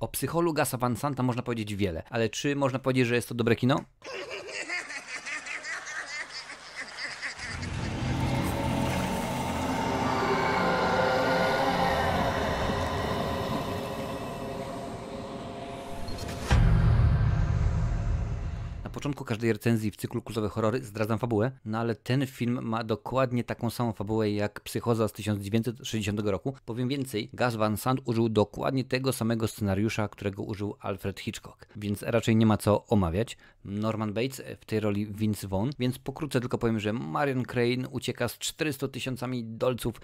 O psychologa Savan Santa można powiedzieć wiele, ale czy można powiedzieć, że jest to dobre kino? początku każdej recenzji w cyklu Kultowe Horrory zdradzam fabułę, no ale ten film ma dokładnie taką samą fabułę jak Psychoza z 1960 roku. Powiem więcej, Gaz Van Sant użył dokładnie tego samego scenariusza, którego użył Alfred Hitchcock, więc raczej nie ma co omawiać. Norman Bates w tej roli Vince Vaughn, więc pokrótce tylko powiem, że Marion Crane ucieka z 400 tysiącami dolców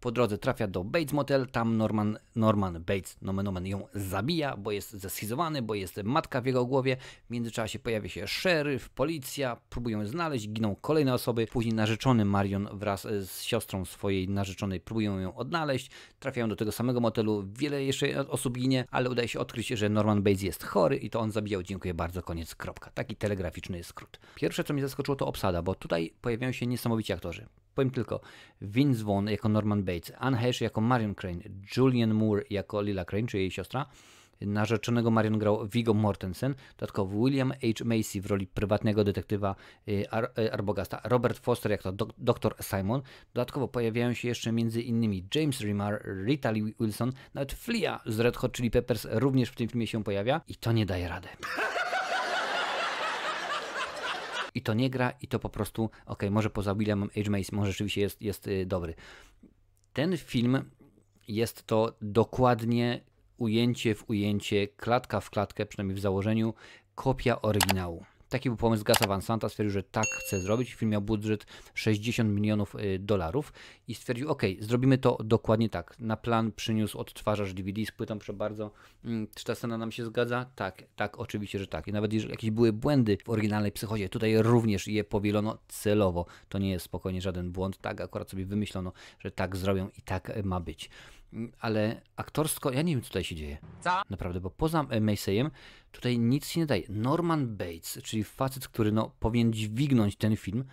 po drodze trafia do Bates Motel, tam Norman, Norman Bates nomen omen ją zabija, bo jest zeschizowany, bo jest matka w jego głowie. W międzyczasie pojawia się szeryf, policja, próbują znaleźć, giną kolejne osoby. Później narzeczony Marion wraz e, z siostrą swojej narzeczonej próbują ją odnaleźć. Trafiają do tego samego motelu, wiele jeszcze osób ginie, ale udaje się odkryć, że Norman Bates jest chory i to on zabijał. Dziękuję bardzo, koniec, kropka. Taki telegraficzny skrót. Pierwsze, co mnie zaskoczyło, to obsada, bo tutaj pojawiają się niesamowici aktorzy. Powiem tylko, Vince Vaughn jako Norman Bates, Anne Hesh jako Marion Crane, Julian Moore jako Lila Crane, czy jej siostra, narzeczonego Marion grał Viggo Mortensen, dodatkowo William H. Macy w roli prywatnego detektywa y, Ar y, Arbogasta, Robert Foster jako do dr Simon, dodatkowo pojawiają się jeszcze między innymi James Remar, Rita Lee Wilson, nawet Flea z Red Hot Chili Peppers również w tym filmie się pojawia i to nie daje rady i to nie gra i to po prostu, ok, może poza Williamem Age Mace, może rzeczywiście jest, jest y, dobry. Ten film jest to dokładnie ujęcie w ujęcie, klatka w klatkę, przynajmniej w założeniu, kopia oryginału. Taki był pomysł Gasa Van Santa, stwierdził, że tak chce zrobić. Film miał budżet 60 milionów y, dolarów i stwierdził, ok, zrobimy to dokładnie tak. Na plan przyniósł odtwarzacz DVD z płytą, proszę bardzo, mm, czy ta scena nam się zgadza? Tak, tak, oczywiście, że tak. I nawet jeżeli jakieś były błędy w oryginalnej psychozie, tutaj również je powielono celowo. To nie jest spokojnie żaden błąd, tak akurat sobie wymyślono, że tak zrobią i tak ma być. Mm, ale aktorsko, ja nie wiem, co tutaj się dzieje. Co? Naprawdę, bo poza Macejem tutaj nic się nie daje. Norman Bates, czyli facet, który no, powinien dźwignąć ten film,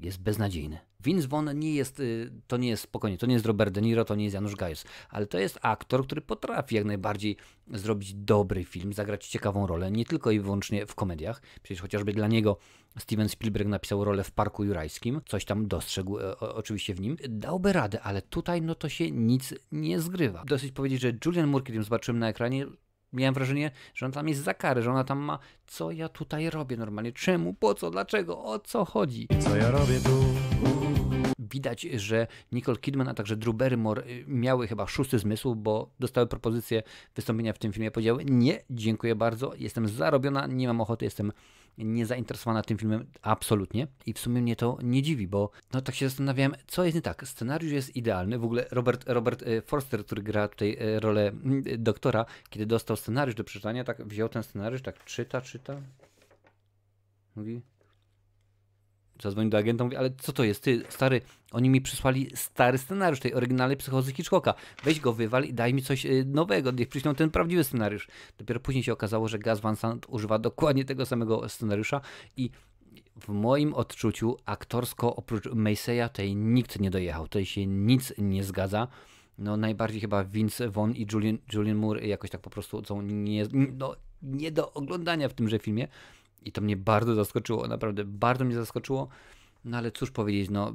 jest beznadziejny. Vince Vaughn nie jest, y, to nie jest spokojnie, to nie jest Robert De Niro, to nie jest Janusz Gajos, ale to jest aktor, który potrafi jak najbardziej zrobić dobry film, zagrać ciekawą rolę, nie tylko i wyłącznie w komediach. Przecież chociażby dla niego Steven Spielberg napisał rolę w Parku Jurajskim, coś tam dostrzegł e, oczywiście w nim. Dałby radę, ale tutaj no to się nic nie zgrywa. Dosyć powiedzieć, że Julian Moore, kiedy zobaczyłem na ekranie, miałem wrażenie, że ona tam jest za karę, że ona tam ma, co ja tutaj robię normalnie, czemu, po co, dlaczego, o co chodzi. Co ja robię tu? widać, że Nicole Kidman, a także Drew Barrymore y, miały chyba szósty zmysł, bo dostały propozycję wystąpienia w tym filmie. Powiedziały: Nie, dziękuję bardzo, jestem zarobiona, nie mam ochoty, jestem niezainteresowana tym filmem absolutnie i w sumie mnie to nie dziwi, bo no tak się zastanawiałem, co jest nie tak. Scenariusz jest idealny, w ogóle Robert, Robert y, Forster, który gra tutaj y, rolę doktora, kiedy dostał scenariusz do przeczytania, tak wziął ten scenariusz, tak czyta, czyta, mówi, Zadzwonił do agenta, mówi, ale co to jest, ty stary, oni mi przysłali stary scenariusz tej oryginalnej psychozy Hitchcocka. Weź go, wywal i daj mi coś y, nowego, niech przyślą ten prawdziwy scenariusz. Dopiero później się okazało, że Gaz Van Sant używa dokładnie tego samego scenariusza i w moim odczuciu aktorsko oprócz Maceya tej nikt nie dojechał, tutaj się nic nie zgadza. No najbardziej chyba Vince Vaughn i Julian, Julian Moore jakoś tak po prostu są nie, no, nie do oglądania w tymże filmie. I to mnie bardzo zaskoczyło, naprawdę bardzo mnie zaskoczyło. No ale cóż powiedzieć, no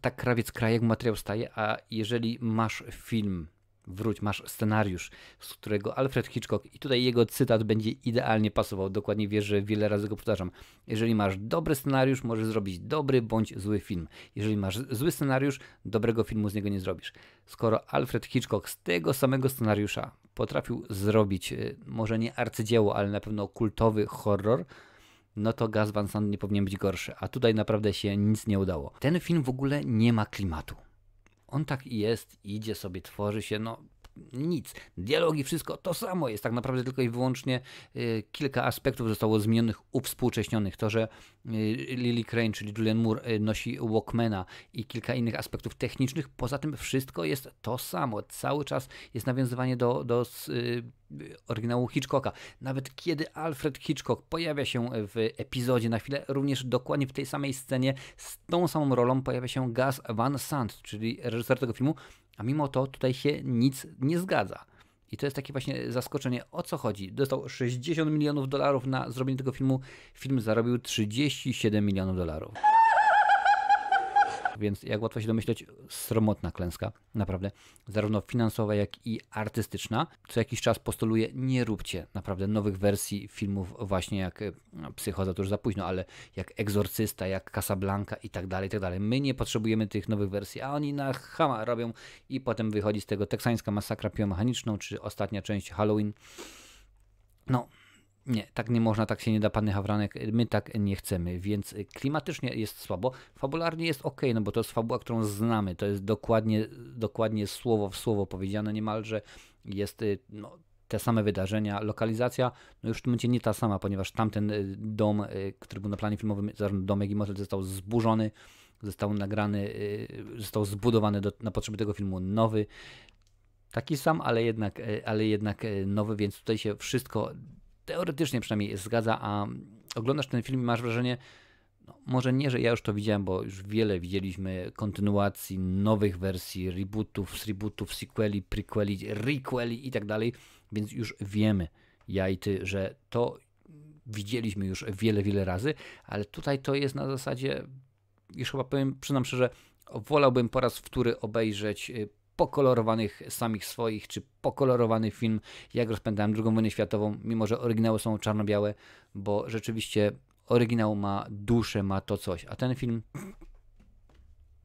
tak krawiec krajek materiał staje, a jeżeli masz film wróć, masz scenariusz, z którego Alfred Hitchcock, i tutaj jego cytat będzie idealnie pasował, dokładnie wiesz, że wiele razy go powtarzam. Jeżeli masz dobry scenariusz, możesz zrobić dobry bądź zły film. Jeżeli masz zły scenariusz, dobrego filmu z niego nie zrobisz. Skoro Alfred Hitchcock z tego samego scenariusza potrafił zrobić, y, może nie arcydzieło, ale na pewno kultowy horror, no to Gaz Van Sant nie powinien być gorszy, a tutaj naprawdę się nic nie udało. Ten film w ogóle nie ma klimatu on tak i jest, idzie sobie, tworzy się, no nic. Dialogi, wszystko to samo jest. Tak naprawdę tylko i wyłącznie y, kilka aspektów zostało zmienionych, uwspółcześnionych. To, że y, Lily Crane, czyli Julian Moore y, nosi Walkmana i kilka innych aspektów technicznych. Poza tym wszystko jest to samo. Cały czas jest nawiązywanie do, do oryginału Hitchcocka. Nawet kiedy Alfred Hitchcock pojawia się w epizodzie na chwilę, również dokładnie w tej samej scenie z tą samą rolą pojawia się Gus Van Sant, czyli reżyser tego filmu, a mimo to tutaj się nic nie zgadza. I to jest takie właśnie zaskoczenie, o co chodzi. Dostał 60 milionów dolarów na zrobienie tego filmu, film zarobił 37 milionów dolarów więc jak łatwo się domyśleć, sromotna klęska, naprawdę, zarówno finansowa, jak i artystyczna. Co jakiś czas postuluje nie róbcie naprawdę nowych wersji filmów właśnie jak e, Psychoza, to już za późno, ale jak Egzorcysta, jak Casablanca i tak dalej, i tak dalej. My nie potrzebujemy tych nowych wersji, a oni na chama robią i potem wychodzi z tego teksańska masakra piomechaniczną, czy ostatnia część Halloween. No, nie, tak nie można, tak się nie da, panie Hawranek, my tak nie chcemy, więc klimatycznie jest słabo, fabularnie jest ok, no bo to jest fabuła, którą znamy, to jest dokładnie, dokładnie słowo w słowo powiedziane niemalże, jest y, no, te same wydarzenia, lokalizacja, no już w tym momencie nie ta sama, ponieważ tamten y, dom, y, który był na planie filmowym, zarówno jak i motel został zburzony, został nagrany, został zbudowany do, na potrzeby tego filmu nowy, taki sam, ale jednak, ale jednak nowy, więc tutaj się wszystko teoretycznie przynajmniej zgadza, a oglądasz ten film i masz wrażenie, no, może nie, że ja już to widziałem, bo już wiele widzieliśmy kontynuacji, nowych wersji, rebootów, rebootów, sequeli, prequeli, requeli i tak dalej, więc już wiemy, ja i ty, że to widzieliśmy już wiele, wiele razy, ale tutaj to jest na zasadzie, już chyba powiem, przyznam szczerze, wolałbym po raz wtóry obejrzeć y, pokolorowanych samych swoich, czy pokolorowany film, jak rozpętałem II wojnę światową, mimo że oryginały są czarno-białe, bo rzeczywiście oryginał ma duszę, ma to coś, a ten film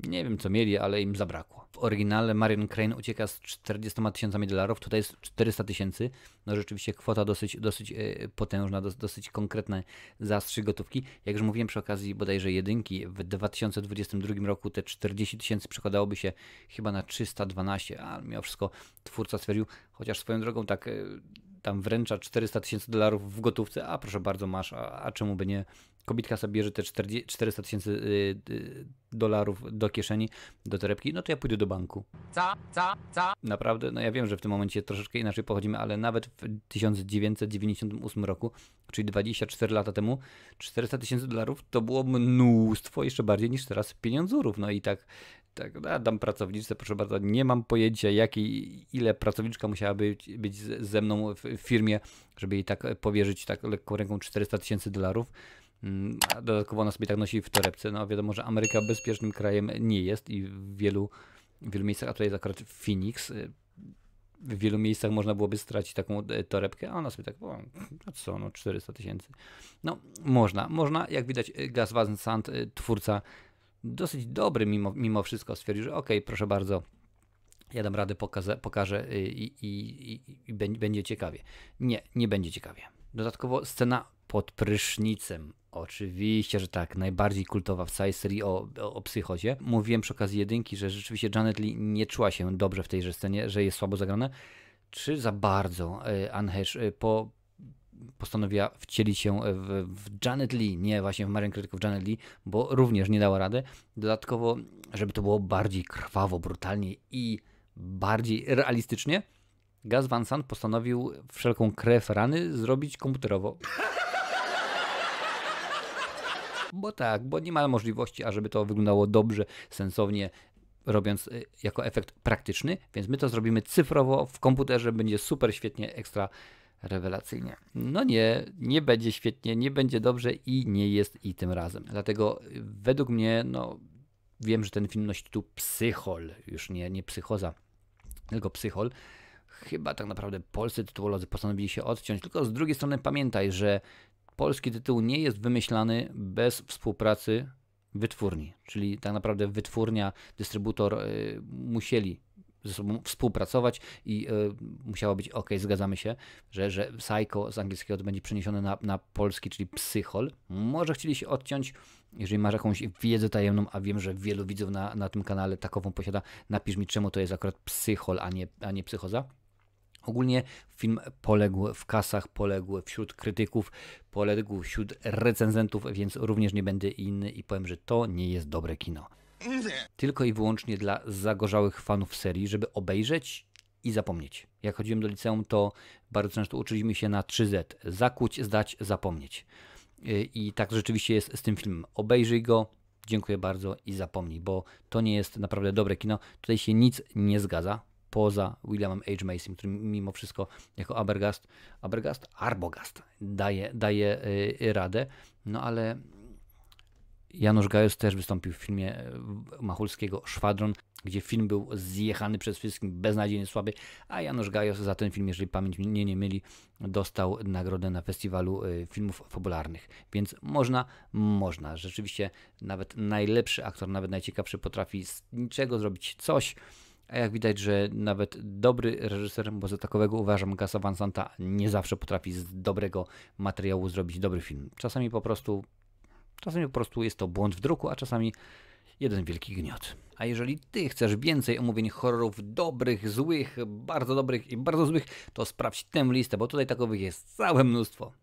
nie wiem co mieli, ale im zabrakło. W oryginale Marion Crane ucieka z 40 tysiącami dolarów, tutaj jest 400 tysięcy. No rzeczywiście kwota dosyć, dosyć e, potężna, dosyć konkretne zastrzyk gotówki. Jak już mówiłem przy okazji bodajże jedynki, w 2022 roku te 40 tysięcy przekładałoby się chyba na 312, a mimo wszystko twórca stwierdził, chociaż swoją drogą tak e, tam wręcza 400 tysięcy dolarów w gotówce, a proszę bardzo masz, a, a czemu by nie, kobitka sobie bierze te 400 tysięcy y, y, dolarów do kieszeni, do torebki, no to ja pójdę do banku. Ca, ca, ca. Naprawdę, no ja wiem, że w tym momencie troszeczkę inaczej pochodzimy, ale nawet w 1998 roku, czyli 24 lata temu, 400 tysięcy dolarów to było mnóstwo, jeszcze bardziej niż teraz pieniądzurów. No i tak, tak ja no, dam pracowniczce, proszę bardzo, nie mam pojęcia ile pracowniczka musiała być, być ze mną w firmie, żeby jej tak powierzyć tak lekką ręką 400 tysięcy dolarów. Mm, dodatkowo ona sobie tak nosi w torebce. No wiadomo, że Ameryka bezpiecznym krajem nie jest i w wielu, w wielu miejscach, a tutaj jest akurat Phoenix, y, w wielu miejscach można byłoby stracić taką e, torebkę, a ona sobie tak, o, no co, no 400 tysięcy. No można, można, jak widać y, Gas Sant y, twórca dosyć dobry mimo, mimo wszystko stwierdził, że okej, okay, proszę bardzo, ja dam radę, pokażę, pokażę i, i, i, i będzie ciekawie. Nie, nie będzie ciekawie. Dodatkowo scena pod prysznicem. Oczywiście, że tak, najbardziej kultowa w całej serii o, o, o, psychozie. Mówiłem przy okazji jedynki, że rzeczywiście Janet Lee nie czuła się dobrze w tejże scenie, że jest słabo zagrana. Czy za bardzo y, e, Anne Hesh y, e, po, postanowiła wcielić się w, w, Janet Lee, nie właśnie w Marian Krytyków Janet Lee, bo również nie dała rady. Dodatkowo, żeby to było bardziej krwawo, brutalnie i bardziej realistycznie, Gaz Van Sant postanowił wszelką krew rany zrobić komputerowo bo tak, bo nie ma możliwości, ażeby to wyglądało dobrze, sensownie, robiąc y, jako efekt praktyczny, więc my to zrobimy cyfrowo w komputerze, będzie super, świetnie, ekstra rewelacyjnie. No nie, nie będzie świetnie, nie będzie dobrze i nie jest i tym razem. Dlatego y, według mnie, no wiem, że ten film nosi tu psychol, już nie, nie psychoza, tylko psychol. Chyba tak naprawdę polscy tytułolodzy postanowili się odciąć, tylko z drugiej strony pamiętaj, że polski tytuł nie jest wymyślany bez współpracy wytwórni, czyli tak naprawdę wytwórnia, dystrybutor y, musieli ze sobą współpracować i y, musiało być ok, zgadzamy się, że, że psycho z angielskiego to będzie przeniesione na, na polski, czyli psychol. Może chcieli się odciąć, jeżeli masz jakąś wiedzę tajemną, a wiem, że wielu widzów na, na tym kanale takową posiada, napisz mi czemu to jest akurat psychol, a nie, a nie psychoza Ogólnie film poległ w kasach, poległ wśród krytyków, poległ wśród recenzentów, więc również nie będę inny i powiem, że to nie jest dobre kino. Tylko i wyłącznie dla zagorzałych fanów serii, żeby obejrzeć i zapomnieć. Jak chodziłem do liceum, to bardzo często uczyliśmy się na 3Z. Zakuć, zdać, zapomnieć. Y, I tak rzeczywiście jest z tym filmem. Obejrzyj go, dziękuję bardzo i zapomnij, bo to nie jest naprawdę dobre kino. Tutaj się nic nie zgadza poza Williamem H. Macy, który mimo wszystko jako Abergast, Abergast, Arbogast daje, daje y, radę, no ale Janusz Gajos też wystąpił w filmie y, Machulskiego Szwadron, gdzie film był zjechany przez wszystkim, beznadziejnie słaby, a Janusz Gajos za ten film, jeżeli pamięć mnie nie myli, dostał nagrodę na festiwalu y, filmów fabularnych. Więc można, można. Rzeczywiście nawet najlepszy aktor, nawet najciekawszy potrafi z niczego zrobić coś, a jak widać, że nawet dobry reżyser, bo za takowego uważam Gasa Van Santa, nie zawsze potrafi z dobrego materiału zrobić dobry film. Czasami po prostu, czasami po prostu jest to błąd w druku, a czasami jeden wielki gniot. A jeżeli ty chcesz więcej omówień horrorów dobrych, złych, bardzo dobrych i bardzo złych, to sprawdź tę listę, bo tutaj takowych jest całe mnóstwo.